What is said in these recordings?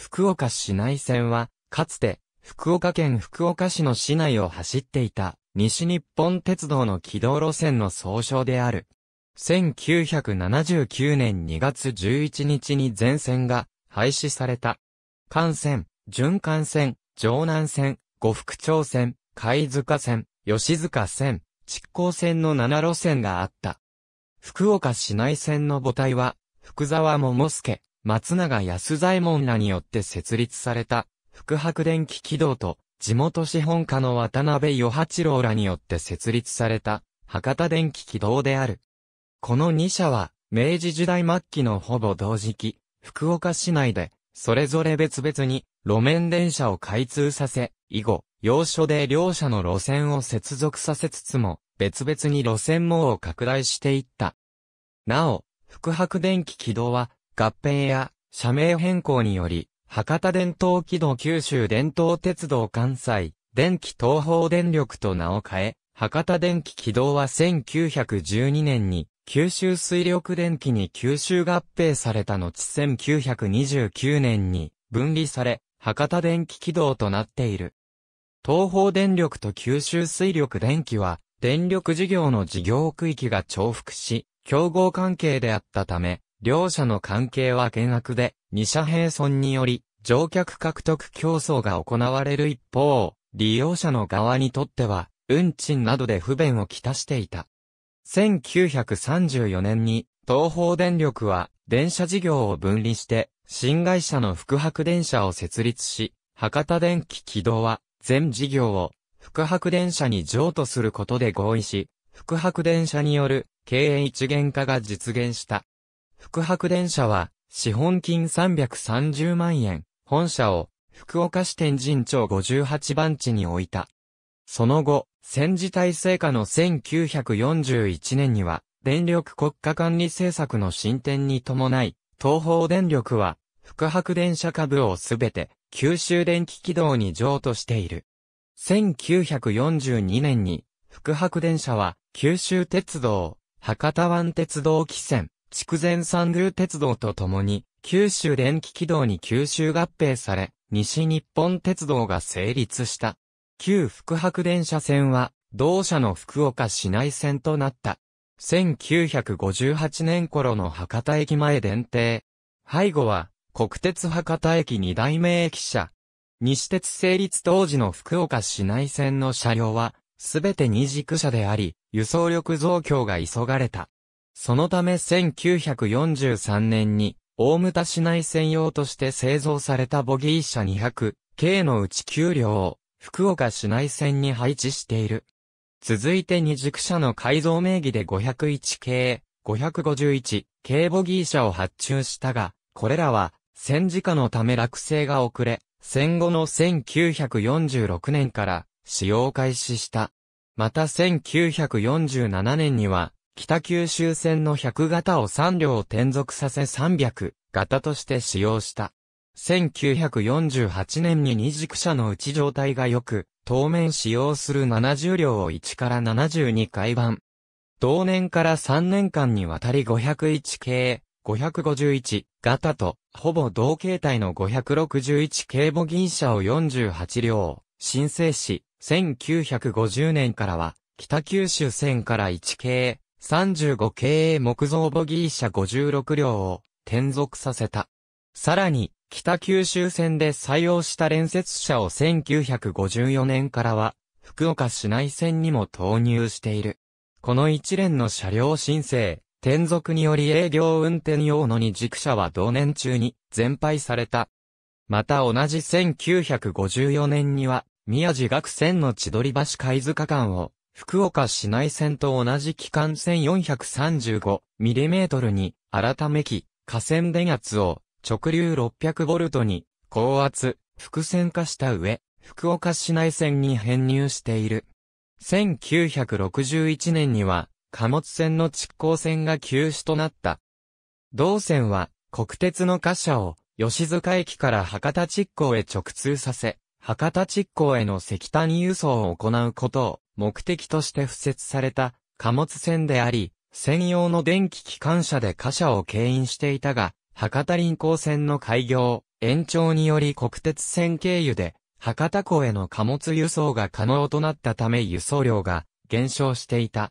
福岡市内線は、かつて、福岡県福岡市の市内を走っていた、西日本鉄道の軌道路線の総称である。1979年2月11日に全線が廃止された。幹線、循環線、城南線、呉福町線、貝塚線、吉塚線、築港線の7路線があった。福岡市内線の母体は、福沢桃介、松永安左衛門らによって設立された、福白電気軌道と、地元資本家の渡辺与八郎らによって設立された、博多電気軌道である。この二社は、明治時代末期のほぼ同時期、福岡市内で、それぞれ別々に、路面電車を開通させ、以後、要所で両社の路線を接続させつつも、別々に路線網を拡大していった。なお、福白電気軌道は、合併や社名変更により、博多伝統軌道九州伝統鉄道関西、電気東方電力と名を変え、博多電気軌道は1912年に、九州水力電気に九州合併された後1929年に分離され、博多電気軌道となっている。東方電力と九州水力電気は、電力事業の事業区域が重複し、競合関係であったため、両社の関係は険悪で、二者並存により、乗客獲得競争が行われる一方、利用者の側にとっては、運賃などで不便をきたしていた。1934年に、東方電力は、電車事業を分離して、新会社の福白電車を設立し、博多電気軌道は、全事業を、福白電車に譲渡することで合意し、福白電車による、経営一元化が実現した。福白電車は、資本金330万円、本社を、福岡市天神町58番地に置いた。その後、戦時体制下の1941年には、電力国家管理政策の進展に伴い、東方電力は、福白電車株をすべて、九州電気軌道に譲渡している。1942年に、福白電車は、九州鉄道、博多湾鉄道汽船、筑前三宮鉄道とともに、九州電気軌道に吸収合併され、西日本鉄道が成立した。旧福白電車線は、同社の福岡市内線となった。1958年頃の博多駅前電停。背後は、国鉄博多駅二代目駅舎。西鉄成立当時の福岡市内線の車両は、すべて二軸車であり、輸送力増強が急がれた。そのため1943年に、大牟田市内専用として製造されたボギー車200、K のうち給両を、福岡市内線に配置している。続いて二軸車の改造名義で501系、551系ボギー車を発注したが、これらは戦時下のため落成が遅れ、戦後の1946年から使用開始した。また1947年には北九州線の100型を3両転属させ300型として使用した。1948年に二軸車の内ち状態が良く、当面使用する70両を1から72回版。同年から3年間にわたり501系、551型と、ほぼ同形態の561系ボギー車を48両、申請し、1950年からは、北九州線から1系、35経営木造ボギー車56両を転属させた。さらに、北九州線で採用した連接車を1954年からは、福岡市内線にも投入している。この一連の車両申請、転属により営業運転用のに軸車は同年中に全廃された。また同じ1954年には、宮地学線の千鳥橋貝塚間を福岡市内線と同じ期間 1435mm に改めき河川電圧を直流 600V に高圧、複線化した上、福岡市内線に編入している。1961年には貨物線の蓄光線が休止となった。同線は国鉄の貨車を吉塚駅から博多蓄光へ直通させ、博多蓄光への石炭輸送を行うことを目的として付設された貨物船であり、専用の電気機関車で貨車を牽引していたが、博多臨港線の開業、延長により国鉄線経由で、博多港への貨物輸送が可能となったため輸送量が減少していた。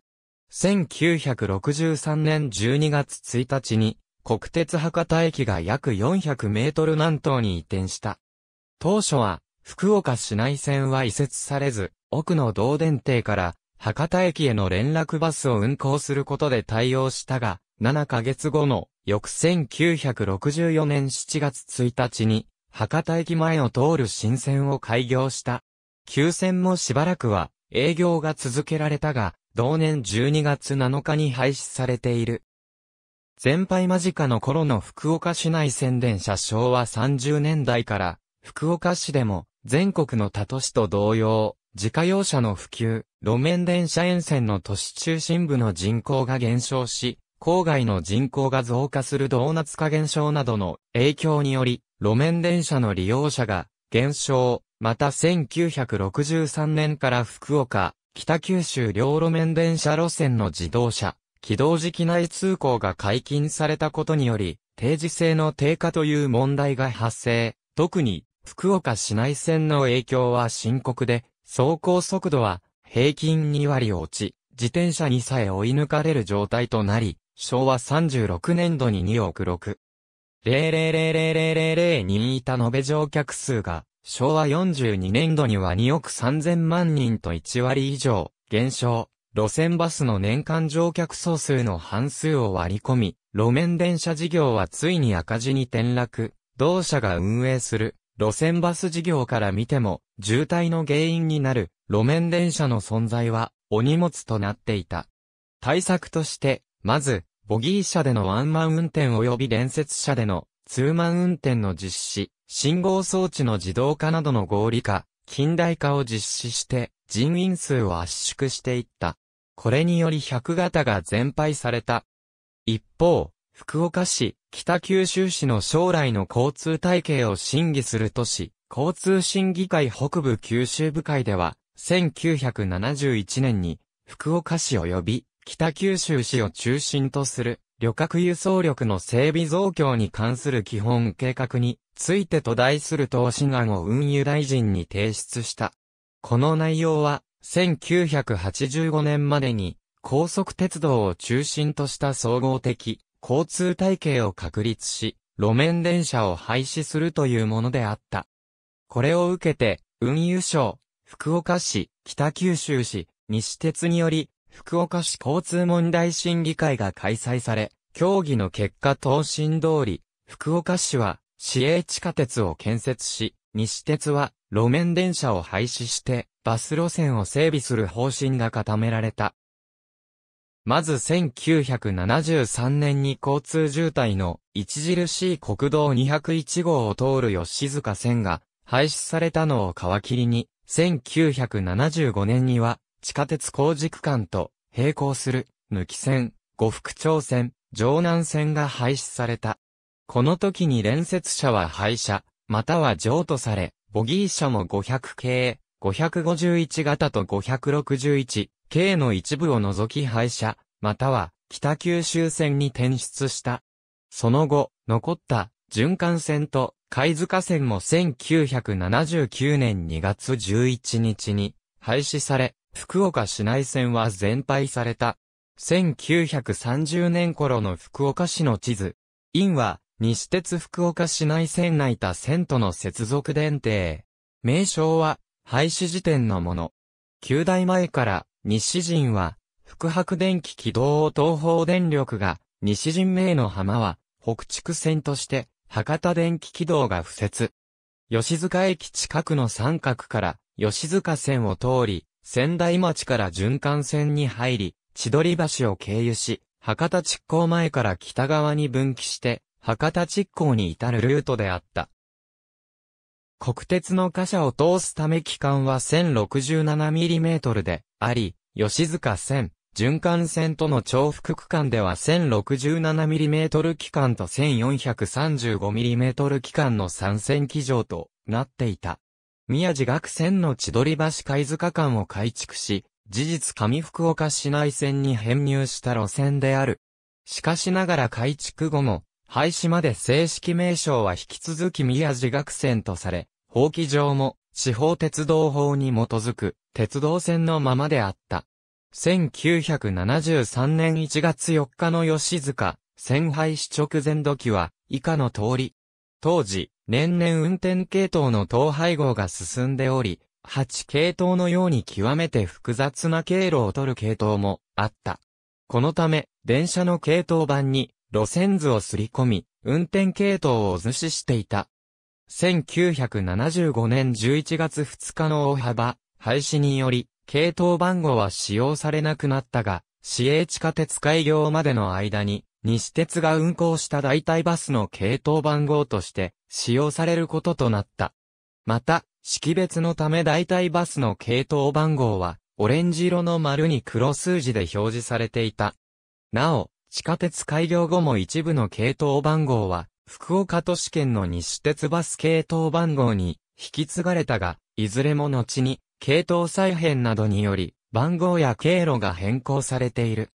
1963年12月1日に、国鉄博多駅が約400メートル南東に移転した。当初は、福岡市内線は移設されず、奥の道電停から博多駅への連絡バスを運行することで対応したが、7ヶ月後の翌1964年7月1日に、博多駅前を通る新線を開業した。急線もしばらくは営業が続けられたが、同年12月7日に廃止されている。全廃間近の頃の福岡市内線伝車昭和30年代から、福岡市でも全国の他都市と同様、自家用車の普及、路面電車沿線の都市中心部の人口が減少し、郊外の人口が増加するドーナツ化減少などの影響により、路面電車の利用者が減少、また1963年から福岡、北九州両路面電車路線の自動車、起動時期内通行が解禁されたことにより、定時制の低下という問題が発生、特に福岡市内線の影響は深刻で、走行速度は平均2割落ち、自転車にさえ追い抜かれる状態となり、昭和36年度に2億6。0 0 0 0 0人いた延べ乗客数が、昭和42年度には2億3000万人と1割以上、減少。路線バスの年間乗客総数の半数を割り込み、路面電車事業はついに赤字に転落。同社が運営する路線バス事業から見ても、渋滞の原因になる路面電車の存在は、お荷物となっていた。対策として、まず、ボギー車でのワンマン運転及び連接車でのツーマン運転の実施、信号装置の自動化などの合理化、近代化を実施して人員数を圧縮していった。これにより100型が全廃された。一方、福岡市、北九州市の将来の交通体系を審議する都市、交通審議会北部九州部会では、1971年に、福岡市及び北九州市を中心とする旅客輸送力の整備増強に関する基本計画についてと題する投資案を運輸大臣に提出した。この内容は1985年までに高速鉄道を中心とした総合的交通体系を確立し、路面電車を廃止するというものであった。これを受けて、運輸省、福岡市、北九州市、西鉄により、福岡市交通問題審議会が開催され、協議の結果答申通り、福岡市は市営地下鉄を建設し、西鉄は路面電車を廃止してバス路線を整備する方針が固められた。まず1973年に交通渋滞の著しい国道201号を通る吉塚線が廃止されたのを皮切りに、1975年には地下鉄工事区間と並行する抜き線、五福町線、城南線が廃止された。この時に連接車は廃車、または譲渡され、ボギー車も500系、551型と561系の一部を除き廃車、または北九州線に転出した。その後、残った循環線と貝塚線も1979年2月11日に廃止され、福岡市内線は全廃された。1930年頃の福岡市の地図。院は、西鉄福岡市内線内田線との接続電停。名称は、廃止時点のもの。9代前から、西陣は、福白電気軌道を東方電力が、西陣名の浜は、北畜線として、博多電気軌道が付設。吉塚駅近くの三角から、吉塚線を通り、仙台町から循環線に入り、千鳥橋を経由し、博多築港前から北側に分岐して、博多築港に至るルートであった。国鉄の貨車を通すため期間は 1067mm であり、吉塚線、循環線との重複区間では 1067mm 機関と 1435mm 機関の参戦機場となっていた。宮地学線の千鳥橋貝塚間を改築し、事実上福岡市内線に編入した路線である。しかしながら改築後も、廃止まで正式名称は引き続き宮地学線とされ、法規上も地方鉄道法に基づく鉄道線のままであった。1973年1月4日の吉塚、戦敗死直前時は、以下の通り。当時、年々運転系統の統廃合が進んでおり、8系統のように極めて複雑な経路を取る系統もあった。このため、電車の系統版に路線図をすり込み、運転系統を図示していた。1975年11月2日の大幅、廃止により、系統番号は使用されなくなったが、市営地下鉄開業までの間に、西鉄が運行した代替バスの系統番号として使用されることとなった。また、識別のため代替バスの系統番号は、オレンジ色の丸に黒数字で表示されていた。なお、地下鉄開業後も一部の系統番号は、福岡都市圏の西鉄バス系統番号に引き継がれたが、いずれも後に系統再編などにより、番号や経路が変更されている。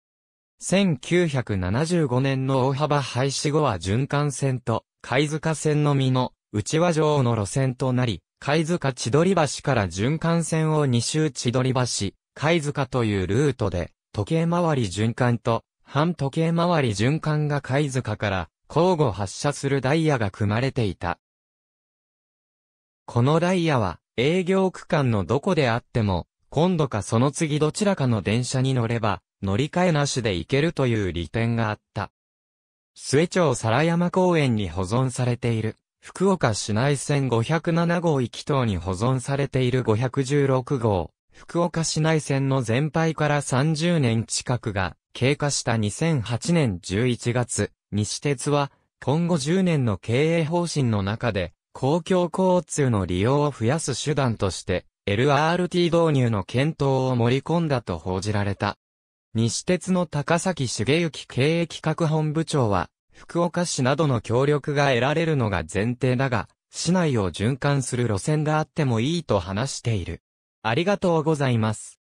1975年の大幅廃止後は循環線と貝塚線のみの内輪城の路線となり、貝塚千鳥橋から循環線を2周千鳥橋、貝塚というルートで、時計回り循環と反時計回り循環が貝塚から交互発車するダイヤが組まれていた。このダイヤは営業区間のどこであっても、今度かその次どちらかの電車に乗れば、乗り換えなしで行けるという利点があった。末町皿山公園に保存されている、福岡市内線507号行き等に保存されている516号、福岡市内線の全廃から30年近くが経過した2008年11月、西鉄は今後10年の経営方針の中で公共交通の利用を増やす手段として、LRT 導入の検討を盛り込んだと報じられた。西鉄の高崎茂幸経営企画本部長は、福岡市などの協力が得られるのが前提だが、市内を循環する路線があってもいいと話している。ありがとうございます。